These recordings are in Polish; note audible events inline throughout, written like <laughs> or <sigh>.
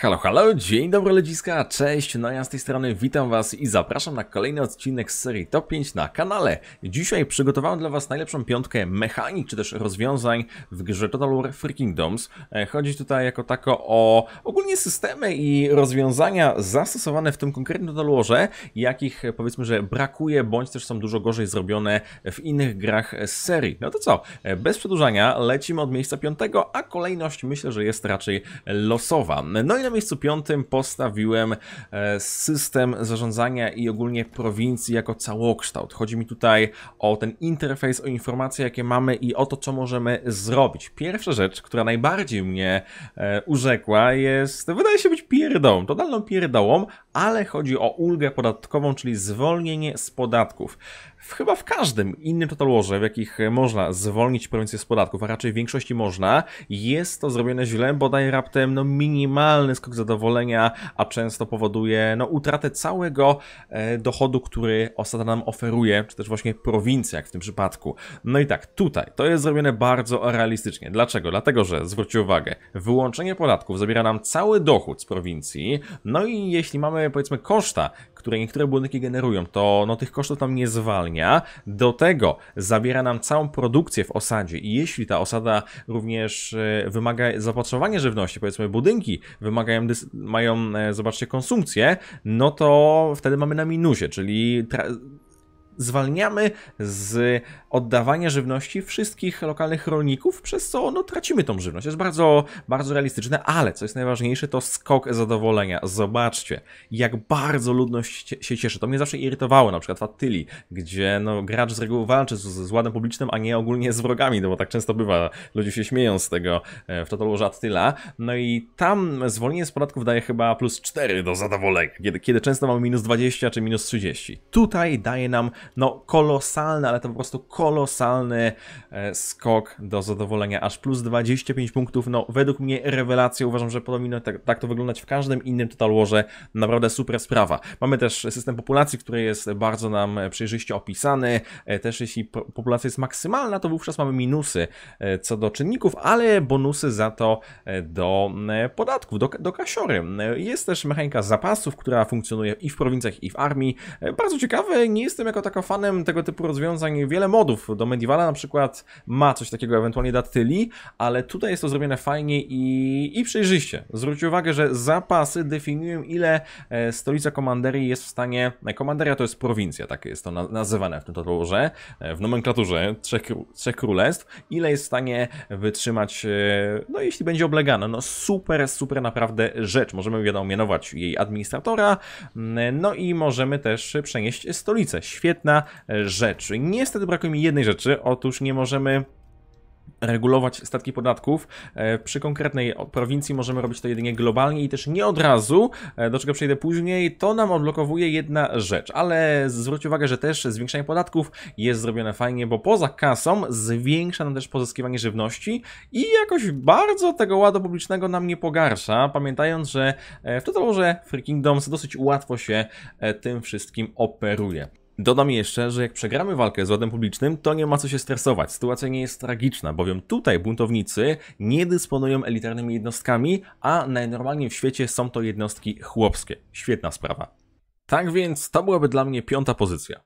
Halo, halo, dzień dobry ludziska, cześć, no ja z tej strony witam was i zapraszam na kolejny odcinek z serii Top 5 na kanale. Dzisiaj przygotowałem dla was najlepszą piątkę mechanik, czy też rozwiązań w grze Total War Free Kingdoms. E, chodzi tutaj jako tako o ogólnie systemy i rozwiązania zastosowane w tym konkretnym Total Warze, jakich powiedzmy, że brakuje, bądź też są dużo gorzej zrobione w innych grach z serii. No to co, e, bez przedłużania lecimy od miejsca piątego, a kolejność myślę, że jest raczej losowa. No i na miejscu piątym postawiłem e, system zarządzania i ogólnie prowincji jako całokształt. Chodzi mi tutaj o ten interfejs, o informacje, jakie mamy i o to, co możemy zrobić. Pierwsza rzecz, która najbardziej mnie e, urzekła jest, wydaje się być pierdą, totalną pierdołą, ale chodzi o ulgę podatkową, czyli zwolnienie z podatków w, chyba w każdym innym Total Warze, w jakich można zwolnić prowincję z podatków, a raczej w większości można, jest to zrobione źle, bo daje raptem no, minimalny skok zadowolenia, a często powoduje no, utratę całego e, dochodu, który osada nam oferuje, czy też właśnie prowincja, jak w tym przypadku. No i tak, tutaj to jest zrobione bardzo realistycznie. Dlaczego? Dlatego, że zwróćcie uwagę, wyłączenie podatków zabiera nam cały dochód z prowincji, no i jeśli mamy powiedzmy koszta które niektóre budynki generują, to no, tych kosztów tam nie zwalnia. Do tego zabiera nam całą produkcję w osadzie i jeśli ta osada również e, wymaga zapotrzebowania żywności, powiedzmy budynki wymagają, mają, e, zobaczcie, konsumpcję, no to wtedy mamy na minusie, czyli zwalniamy z oddawania żywności wszystkich lokalnych rolników, przez co no, tracimy tą żywność. Jest bardzo, bardzo realistyczne, ale co jest najważniejsze, to skok zadowolenia. Zobaczcie, jak bardzo ludność się cieszy. To mnie zawsze irytowało, na przykład w Attyli, gdzie no, gracz z reguły walczy z, z ładem publicznym, a nie ogólnie z wrogami, no bo tak często bywa. Ludzie się śmieją z tego e, w Totalwarze Attyla. No i tam zwolnienie z podatków daje chyba plus 4 do zadowolenia, kiedy, kiedy często mamy minus 20 czy minus 30. Tutaj daje nam no kolosalne, ale to po prostu kolosalny e, skok do zadowolenia, aż plus 25 punktów. No, według mnie rewelacja, uważam, że podobno tak, tak to wyglądać w każdym innym Total Warze. Naprawdę super sprawa. Mamy też system populacji, który jest bardzo nam przejrzyście opisany. E, też jeśli populacja jest maksymalna, to wówczas mamy minusy e, co do czynników, ale bonusy za to do podatków, do, do kasiory. Jest też mechanika zapasów, która funkcjonuje i w prowincjach, i w armii. Bardzo ciekawe, nie jestem jako taka fanem tego typu rozwiązań. Wiele modów do Medievala na przykład ma coś takiego, ewentualnie datyli, ale tutaj jest to zrobione fajnie i, i przejrzyście. Zwróćcie uwagę, że zapasy definiują, ile e, stolica komanderii jest w stanie. E, komanderia to jest prowincja, tak jest to nazywane w tym tytułze, w nomenklaturze trzech, trzech królestw, ile jest w stanie wytrzymać, e, no jeśli będzie oblegana. No super, super naprawdę rzecz. Możemy wiadomo mianować jej administratora, mm, no i możemy też przenieść stolicę. Świetna rzecz. Niestety brakuje mi jednej rzeczy. Otóż nie możemy regulować statki podatków. E, przy konkretnej prowincji możemy robić to jedynie globalnie i też nie od razu, e, do czego przejdę później. To nam odblokowuje jedna rzecz, ale zwróć uwagę, że też zwiększanie podatków jest zrobione fajnie, bo poza kasą zwiększa nam też pozyskiwanie żywności i jakoś bardzo tego ładu publicznego nam nie pogarsza, pamiętając, że e, w Total Free Kingdoms dosyć łatwo się tym wszystkim operuje. Dodam jeszcze, że jak przegramy walkę z ładem publicznym, to nie ma co się stresować. Sytuacja nie jest tragiczna, bowiem tutaj buntownicy nie dysponują elitarnymi jednostkami, a najnormalniej w świecie są to jednostki chłopskie. Świetna sprawa. Tak więc to byłaby dla mnie piąta pozycja.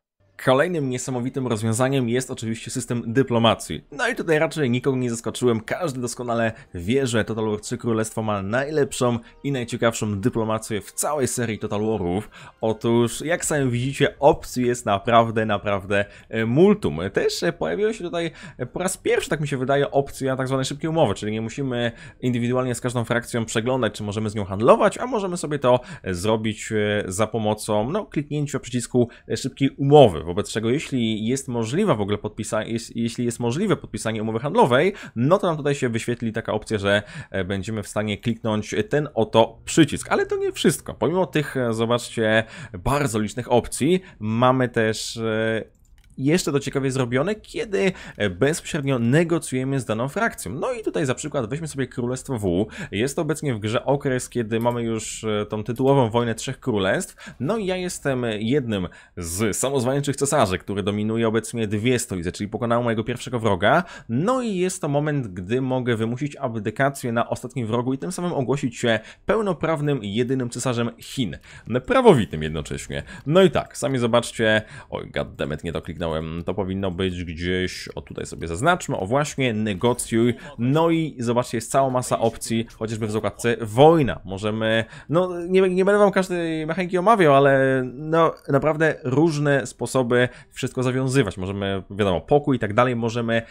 Kolejnym niesamowitym rozwiązaniem jest oczywiście system dyplomacji. No i tutaj raczej nikogo nie zaskoczyłem, każdy doskonale wie, że Total War 3 Królestwo ma najlepszą i najciekawszą dyplomację w całej serii Total Warów. Otóż, jak sami widzicie, opcji jest naprawdę, naprawdę e, multum. Też e, pojawiło się tutaj e, po raz pierwszy, tak mi się wydaje, opcja tak zwanej szybkiej umowy, czyli nie musimy indywidualnie z każdą frakcją przeglądać, czy możemy z nią handlować, a możemy sobie to zrobić za pomocą no, kliknięcia przycisku szybkiej umowy wobec czego jeśli jest możliwe w ogóle podpisanie, jeśli jest możliwe podpisanie umowy handlowej, no to nam tutaj się wyświetli taka opcja, że e, będziemy w stanie kliknąć ten oto przycisk. Ale to nie wszystko. Pomimo tych, e, zobaczcie, bardzo licznych opcji, mamy też e, jeszcze to ciekawie zrobione, kiedy e, bezpośrednio negocjujemy z daną frakcją. No i tutaj za przykład weźmy sobie Królestwo W. Jest to obecnie w grze okres, kiedy mamy już e, tą tytułową wojnę Trzech Królestw. No i ja jestem jednym z samozwańczych cesarzy, który dominuje obecnie dwie stolice, czyli pokonał mojego pierwszego wroga. No i jest to moment, gdy mogę wymusić abdykację na ostatnim wrogu i tym samym ogłosić się pełnoprawnym, jedynym cesarzem Chin. Prawowitym jednocześnie. No i tak, sami zobaczcie... Oj, goddammit, nie to kliknę to powinno być gdzieś, o tutaj sobie zaznaczmy, o właśnie, negocjuj. No i zobaczcie, jest cała masa opcji, chociażby w zakładce wojna. Możemy, no nie, nie będę wam każdej mechaniki omawiał, ale no naprawdę różne sposoby wszystko zawiązywać. Możemy, wiadomo, pokój i tak dalej, możemy, e,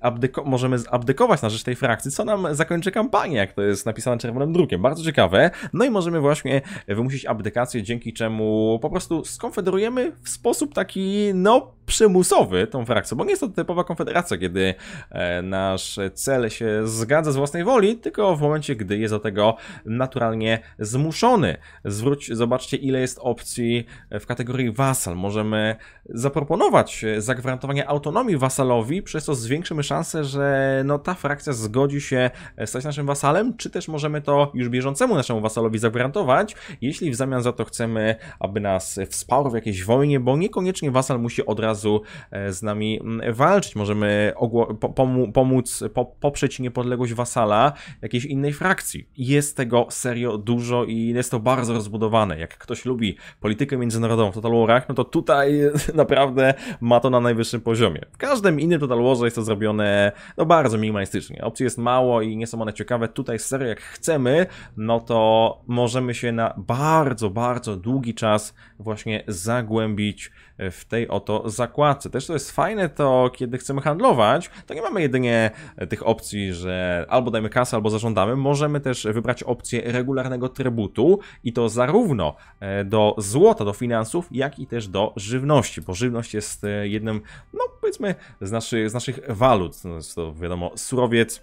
abdyko możemy abdykować na rzecz tej frakcji, co nam zakończy kampanię, jak to jest napisane czerwonym drukiem. Bardzo ciekawe. No i możemy właśnie wymusić abdykację, dzięki czemu po prostu skonfederujemy w sposób taki, no przymusowy tą frakcją, bo nie jest to typowa konfederacja, kiedy e, nasz cel się zgadza z własnej woli, tylko w momencie, gdy jest do tego naturalnie zmuszony. Zwróć, zobaczcie, ile jest opcji w kategorii wasal. Możemy zaproponować zagwarantowanie autonomii wasalowi, przez co zwiększymy szansę, że no, ta frakcja zgodzi się stać naszym wasalem, czy też możemy to już bieżącemu naszemu wasalowi zagwarantować, jeśli w zamian za to chcemy, aby nas wsparł w jakiejś wojnie, bo niekoniecznie wasal musi od razu razu e, z nami mm, walczyć. Możemy pomóc poprzeć niepodległość wasala jakiejś innej frakcji. Jest tego serio dużo i jest to bardzo rozbudowane. Jak ktoś lubi politykę międzynarodową w Total Warach, no to tutaj <laughs> naprawdę ma to na najwyższym poziomie. W każdym innym Total Warze jest to zrobione no bardzo minimalistycznie. Opcji jest mało i nie są one ciekawe. Tutaj serio jak chcemy, no to możemy się na bardzo, bardzo długi czas właśnie zagłębić w tej oto zagadce zakładce. Też to jest fajne, to kiedy chcemy handlować, to nie mamy jedynie e, tych opcji, że albo dajmy kasę, albo zażądamy. Możemy też wybrać opcję regularnego trybutu i to zarówno e, do złota, do finansów, jak i też do żywności, bo żywność jest e, jednym, no powiedzmy, z, z naszych walut. No, jest to wiadomo, surowiec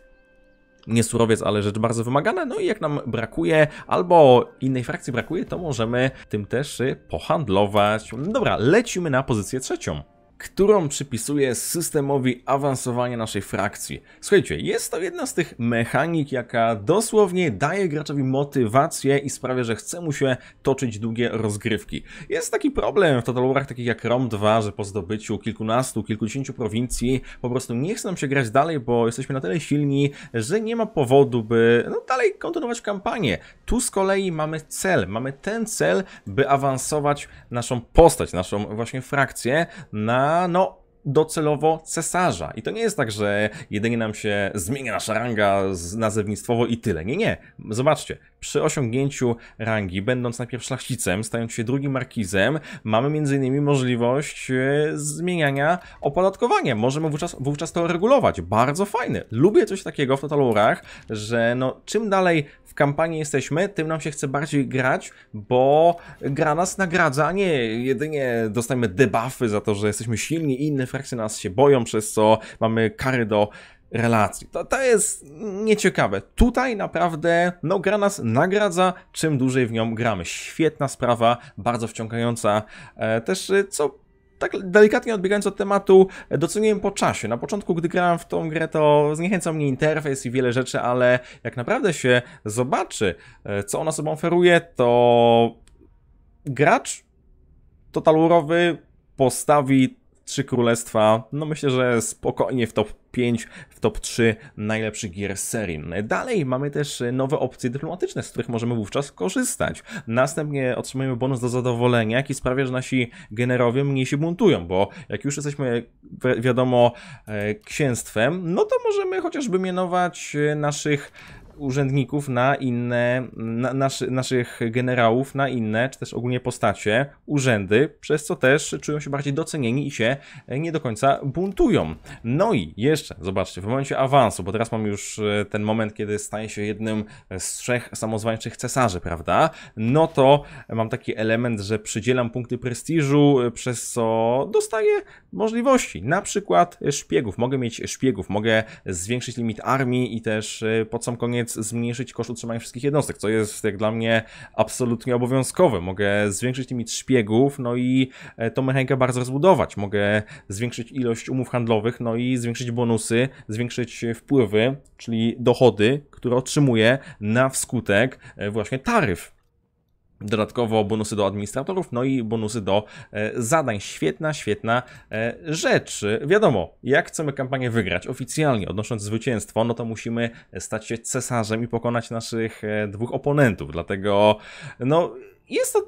nie surowiec, ale rzecz bardzo wymagana. No i jak nam brakuje albo innej frakcji brakuje, to możemy tym też y, pohandlować. Dobra, lecimy na pozycję trzecią którą przypisuje systemowi awansowania naszej frakcji. Słuchajcie, jest to jedna z tych mechanik, jaka dosłownie daje graczowi motywację i sprawia, że chce mu się toczyć długie rozgrywki. Jest taki problem w Total Warach takich jak Rom 2, że po zdobyciu kilkunastu, kilkudziesięciu prowincji po prostu nie chce nam się grać dalej, bo jesteśmy na tyle silni, że nie ma powodu, by no, dalej kontynuować kampanię. Tu z kolei mamy cel, mamy ten cel, by awansować naszą postać, naszą właśnie frakcję na あの docelowo cesarza. I to nie jest tak, że jedynie nam się zmienia nasza ranga nazewnictwowo i tyle. Nie, nie. Zobaczcie, przy osiągnięciu rangi, będąc najpierw szlachcicem, stając się drugim markizem, mamy m.in. możliwość e, zmieniania opodatkowania. Możemy wówczas, wówczas to regulować. Bardzo fajne. Lubię coś takiego w Total Warach, że no, czym dalej w kampanii jesteśmy, tym nam się chce bardziej grać, bo gra nas nagradza, a nie jedynie dostajemy debuffy za to, że jesteśmy silni i inne frakcje nas się boją, przez co mamy kary do relacji. To, to jest nieciekawe. Tutaj naprawdę no, gra nas nagradza, czym dłużej w nią gramy. Świetna sprawa, bardzo wciągająca. E, też e, co tak delikatnie odbiegając od tematu, doceniłem po czasie. Na początku, gdy grałem w tą grę, to zniechęcał mnie interfejs i wiele rzeczy, ale jak naprawdę się zobaczy, e, co ona sobą oferuje, to gracz totalurowy postawi Trzy Królestwa, no myślę, że spokojnie w top 5, w top 3 najlepszych gier serii. Dalej mamy też nowe opcje dyplomatyczne, z których możemy wówczas korzystać. Następnie otrzymujemy bonus do zadowolenia, jaki sprawia, że nasi generowie mniej się buntują, bo jak już jesteśmy, wiadomo, e, księstwem, no to możemy chociażby mianować e, naszych urzędników na inne, na naszy, naszych generałów na inne, czy też ogólnie postacie, urzędy, przez co też czują się bardziej docenieni i się e, nie do końca buntują. No i jeszcze, zobaczcie, w momencie awansu, bo teraz mam już e, ten moment, kiedy staję się jednym z trzech samozwańczych cesarzy, prawda? No to mam taki element, że przydzielam punkty prestiżu, e, przez co dostaję możliwości, na przykład szpiegów. Mogę mieć szpiegów, mogę zwiększyć limit armii i też pod sam koniec koniec zmniejszyć koszt utrzymania wszystkich jednostek, co jest jak dla mnie absolutnie obowiązkowe. Mogę zwiększyć limit szpiegów, no i e, tą mechanikę bardzo rozbudować. Mogę zwiększyć ilość umów handlowych, no i zwiększyć bonusy, zwiększyć e, wpływy, czyli dochody, które otrzymuję na wskutek e, właśnie taryf. Dodatkowo bonusy do administratorów, no i bonusy do e, zadań. Świetna, świetna e, rzecz. Wiadomo, jak chcemy kampanię wygrać oficjalnie, odnosząc zwycięstwo, no to musimy stać się cesarzem i pokonać naszych e, dwóch oponentów. Dlatego, no, jest to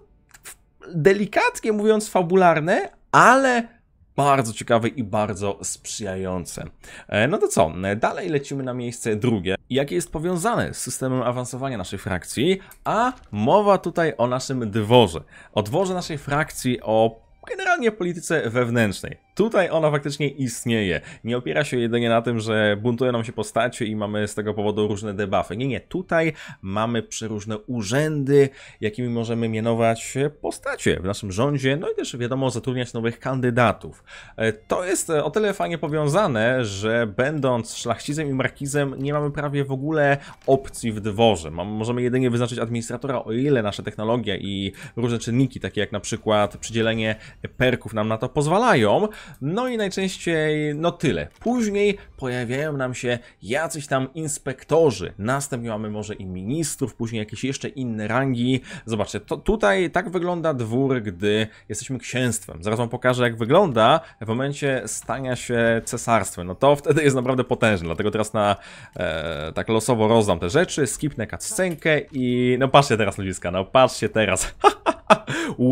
delikatnie mówiąc fabularne, ale bardzo ciekawe i bardzo sprzyjające. E, no to co, e, dalej lecimy na miejsce drugie, jakie jest powiązane z systemem awansowania naszej frakcji, a mowa tutaj o naszym dworze. O dworze naszej frakcji, o generalnie polityce wewnętrznej. Tutaj ona faktycznie istnieje. Nie opiera się jedynie na tym, że buntują nam się postacie i mamy z tego powodu różne debuffy. Nie, nie. Tutaj mamy przeróżne urzędy, jakimi możemy mianować postacie w naszym rządzie, no i też wiadomo zatrudniać nowych kandydatów. E, to jest e, o tyle fajnie powiązane, że będąc szlachcicem i markizem nie mamy prawie w ogóle opcji w dworze. Możemy jedynie wyznaczyć administratora, o ile nasza technologia i różne czynniki, takie jak na przykład przydzielenie perków nam na to pozwalają, no i najczęściej, no tyle. Później pojawiają nam się jacyś tam inspektorzy, następnie mamy może i ministrów, później jakieś jeszcze inne rangi. Zobaczcie, to tutaj tak wygląda dwór, gdy jesteśmy księstwem. Zaraz wam pokażę, jak wygląda w momencie stania się cesarstwem. No to wtedy jest naprawdę potężny, dlatego teraz na e, tak losowo rozdam te rzeczy, skipnę cutscenkę i no patrzcie teraz ludziska, no patrzcie teraz, <laughs> ha!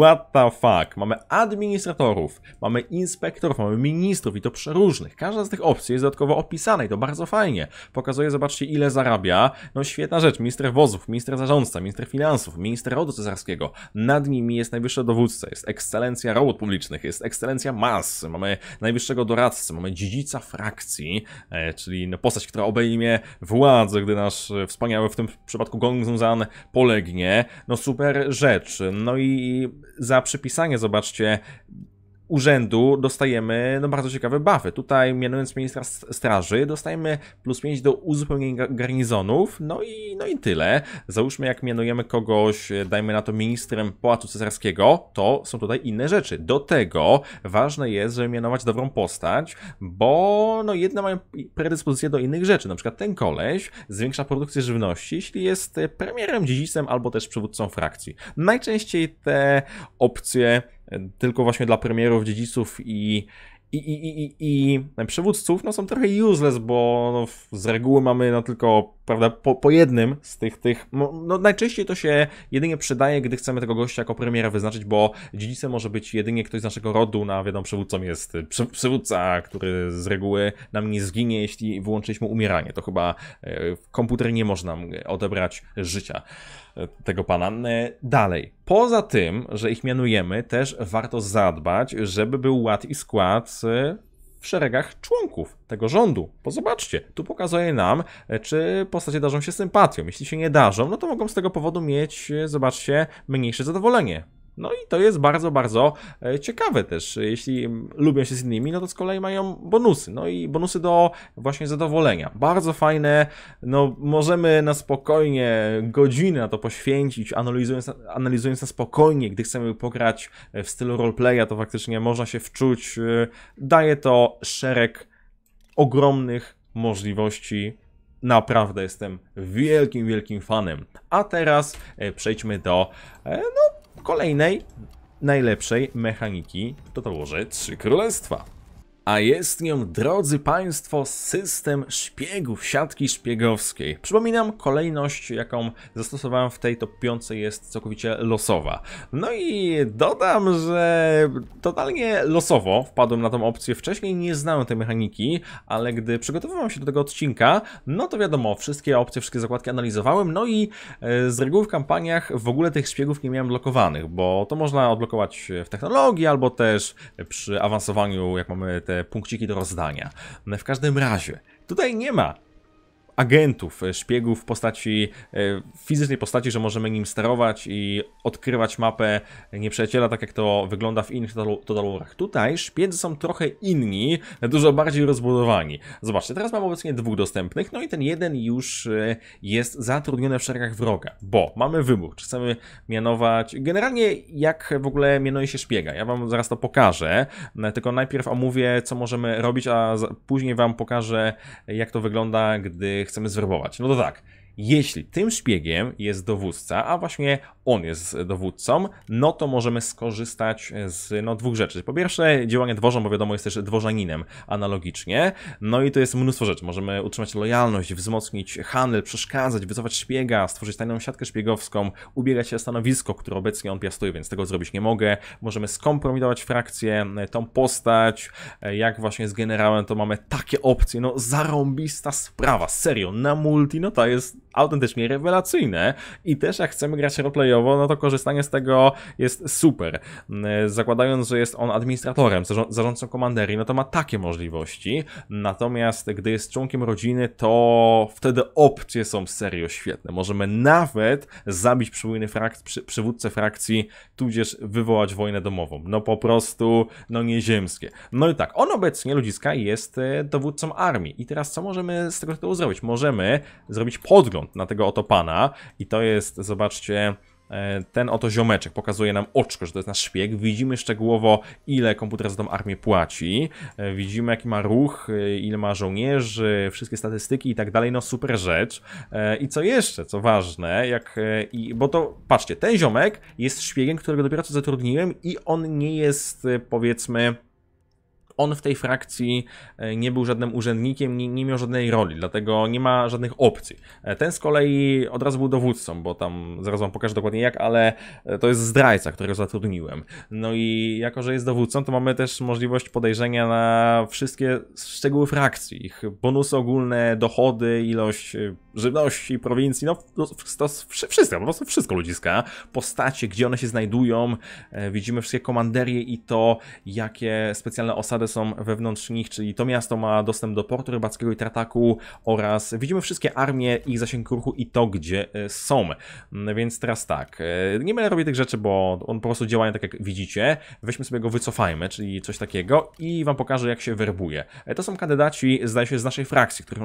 What the fuck? Mamy administratorów, mamy inspektorów, mamy ministrów i to przeróżnych. Każda z tych opcji jest dodatkowo opisana i to bardzo fajnie. Pokazuje, zobaczcie ile zarabia. No świetna rzecz, minister wozów, minister zarządca, minister finansów, minister rodu cesarskiego. Nad nimi jest najwyższy dowódca, jest ekscelencja robót publicznych, jest ekscelencja mas, mamy najwyższego doradcę, mamy dziedzica frakcji, e, czyli no, postać, która obejmie władzę, gdy nasz wspaniały w tym przypadku Gong Zunzan polegnie. No super rzecz. No i i za przypisanie, zobaczcie, urzędu dostajemy no, bardzo ciekawe buffy. Tutaj mianując ministra straży dostajemy plus 5 do uzupełnienia garnizonów, no i, no i tyle. Załóżmy jak mianujemy kogoś, e, dajmy na to ministrem Pałacu Cesarskiego, to są tutaj inne rzeczy. Do tego ważne jest, żeby mianować dobrą postać, bo no jedne mają predyspozycję do innych rzeczy. Na przykład ten koleś zwiększa produkcję żywności, jeśli jest e, premierem, dziedzicem albo też przywódcą frakcji. Najczęściej te opcje tylko właśnie dla premierów, dziedziców i, i, i, i, i przywódców, no są trochę useless, bo no, z reguły mamy no tylko, prawda, po, po jednym z tych, tych, no najczęściej to się jedynie przydaje, gdy chcemy tego gościa jako premiera wyznaczyć, bo dziedzicem może być jedynie ktoś z naszego rodu, na no, a wiadomo, przywódcą jest przy, przywódca, który z reguły nam nie zginie, jeśli wyłączyliśmy umieranie, to chyba e, komputer nie może nam odebrać życia. E, tego pana. E, dalej. Poza tym, że ich mianujemy, też warto zadbać, żeby był ład i skład e, w szeregach członków tego rządu. Bo zobaczcie, tu pokazuje nam, czy postacie darzą się sympatią. Jeśli się nie darzą, no to mogą z tego powodu mieć, zobaczcie, mniejsze zadowolenie. No i to jest bardzo, bardzo e, ciekawe też. Jeśli lubią się z innymi, no to z kolei mają bonusy. No i bonusy do właśnie zadowolenia. Bardzo fajne. No możemy na spokojnie godzinę na to poświęcić, analizując, analizując na spokojnie, gdy chcemy pograć w stylu roleplaya, to faktycznie można się wczuć. E, daje to szereg ogromnych możliwości naprawdę jestem wielkim, wielkim fanem. A teraz e, przejdźmy do no, kolejnej najlepszej mechaniki to to Królestwa a jest nią, drodzy Państwo, system szpiegów siatki szpiegowskiej. Przypominam, kolejność, jaką zastosowałem w tej top 5 jest całkowicie losowa. No i dodam, że totalnie losowo wpadłem na tą opcję. Wcześniej nie znałem tej mechaniki, ale gdy przygotowywałem się do tego odcinka, no to wiadomo, wszystkie opcje, wszystkie zakładki analizowałem, no i e, z reguły w kampaniach w ogóle tych szpiegów nie miałem blokowanych, bo to można odblokować w technologii albo też przy awansowaniu, jak mamy te punkciki do rozdania. W każdym razie, tutaj nie ma agentów, e, szpiegów w postaci, w e, fizycznej postaci, że możemy nim sterować i odkrywać mapę nieprzyjaciela, tak jak to wygląda w innych Total Warach. Tutaj szpiedzy są trochę inni, dużo bardziej rozbudowani. Zobaczcie, teraz mam obecnie dwóch dostępnych, no i ten jeden już e, jest zatrudniony w szeregach wroga, bo mamy wybór, czy chcemy mianować, generalnie jak w ogóle mianuje się szpiega, ja wam zaraz to pokażę, tylko najpierw omówię, co możemy robić, a później wam pokażę, jak to wygląda, gdy chcemy zwerbować. No to tak, jeśli tym szpiegiem jest dowódca, a właśnie on jest dowódcą, no to możemy skorzystać z no, dwóch rzeczy. Po pierwsze, działanie dworzą, bo wiadomo, jest też dworzaninem analogicznie. No i to jest mnóstwo rzeczy. Możemy utrzymać lojalność, wzmocnić handel, przeszkadzać, wycofać szpiega, stworzyć tajną siatkę szpiegowską, ubiegać się o stanowisko, które obecnie on piastuje, więc tego zrobić nie mogę. Możemy skompromitować frakcję, e, tą postać. E, jak właśnie z generałem, to mamy takie opcje. No zarąbista sprawa, serio, na multi, no to jest autentycznie rewelacyjne i też jak chcemy grać roleplayowo, no to korzystanie z tego jest super. Mm, zakładając, że jest on administratorem, zarządcą komanderii, no to ma takie możliwości, natomiast gdy jest członkiem rodziny, to wtedy opcje są serio świetne. Możemy nawet zabić frak przywódcę frakcji, tudzież wywołać wojnę domową. No po prostu, no nieziemskie. No i tak, on obecnie, ludziska, jest e, dowódcą armii i teraz co możemy z tego tytułu zrobić? Możemy zrobić podgląd wygląd na tego oto pana i to jest, zobaczcie, e, ten oto ziomeczek pokazuje nam oczko, że to jest nasz szpieg. Widzimy szczegółowo, ile komputer za tą armię płaci. E, widzimy, jaki ma ruch, e, ile ma żołnierzy, wszystkie statystyki i tak dalej. No, super rzecz. I co jeszcze, co ważne, jak. I, bo to, patrzcie, ten ziomek jest szpiegiem, którego dopiero co zatrudniłem, i on nie jest, powiedzmy on w tej frakcji e, nie był żadnym urzędnikiem, nie, nie miał żadnej roli, dlatego nie ma żadnych opcji. E, ten z kolei od razu był dowódcą, bo tam zaraz wam pokażę dokładnie jak, ale e, to jest zdrajca, którego zatrudniłem. No i jako, że jest dowódcą, to mamy też możliwość podejrzenia na wszystkie szczegóły frakcji, ich bonusy ogólne, dochody, ilość żywności, prowincji, no to, wszystko, po prostu wszystko ludziska, postacie, gdzie one się znajdują, widzimy wszystkie komanderie i to, jakie specjalne osady są wewnątrz nich, czyli to miasto ma dostęp do portu rybackiego i trataku oraz widzimy wszystkie armie, ich zasięg ruchu i to, gdzie e, są. Mm, więc teraz tak, e, nie będę robił tych rzeczy, bo on po prostu działa, tak jak widzicie. Weźmy sobie go, wycofajmy, czyli coś takiego i wam pokażę, jak się werbuje. E, to są kandydaci, zdaje się, z naszej frakcji, których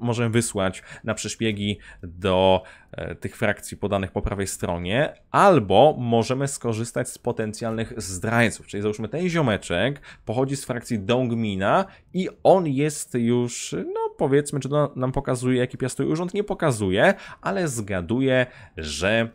możemy wysłać na przeszpiegi do tych frakcji podanych po prawej stronie, albo możemy skorzystać z potencjalnych zdrajców, czyli załóżmy ten ziomeczek pochodzi z frakcji Dongmina i on jest już, no powiedzmy, czy to nam pokazuje, jaki piastuje urząd, nie pokazuje, ale zgaduje, że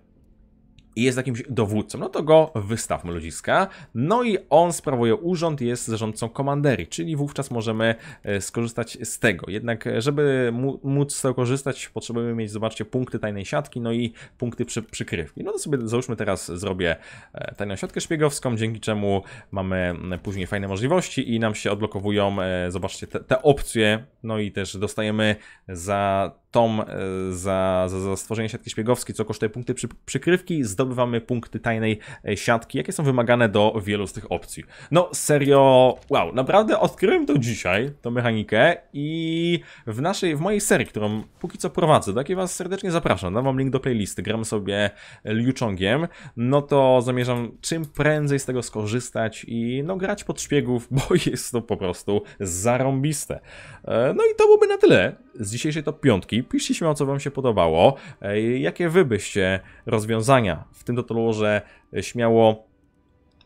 i jest jakimś dowódcą, no to go wystawmy ludziska. No i on sprawuje urząd, jest zarządcą komanderii, czyli wówczas możemy e, skorzystać z tego. Jednak, e, żeby móc z tego korzystać, potrzebujemy mieć, zobaczcie, punkty tajnej siatki, no i punkty przy, przykrywki. No to sobie załóżmy teraz zrobię e, tajną siatkę szpiegowską, dzięki czemu mamy później fajne możliwości i nam się odblokowują, zobaczcie, te, te opcje, no i też dostajemy za tom e, za, za, za stworzenie siatki szpiegowskiej, co kosztuje punkty przy, przykrywki, zdobywamy punkty tajnej e, siatki, jakie są wymagane do wielu z tych opcji. No serio, wow, naprawdę odkryłem to dzisiaj, tą mechanikę i w naszej, w mojej serii, którą póki co prowadzę, do jakiej was serdecznie zapraszam, dam wam link do playlisty, gram sobie Liu Chongiem, no to zamierzam czym prędzej z tego skorzystać i no grać pod szpiegów, bo <laughs> jest to po prostu zarąbiste. E, no i to byłoby na tyle z dzisiejszej top piątki piszcie śmiało, co wam się podobało. E, jakie wy byście rozwiązania w tym że e, śmiało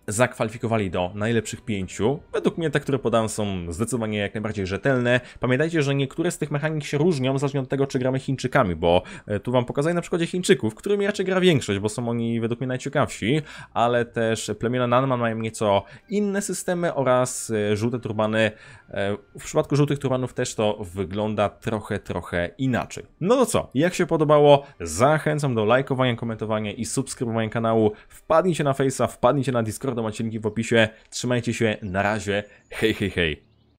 zakwalifikowali do najlepszych pięciu. Według mnie te, które podam są zdecydowanie jak najbardziej rzetelne. Pamiętajcie, że niektóre z tych mechanik się różnią, zależnie od tego, czy gramy Chińczykami, bo e, tu wam pokazuję na przykładzie Chińczyków, którymi raczej gra większość, bo są oni według mnie najciekawsi, ale też plemiona Nanman mają nieco inne systemy oraz żółte turbany E, w przypadku żółtych turbanów też to wygląda trochę, trochę inaczej. No to co, jak się podobało, zachęcam do lajkowania, komentowania i subskrybowania kanału. Wpadnijcie na Face'a, wpadnijcie na Discord. macie linki w opisie. Trzymajcie się, na razie, hej, hej, hej.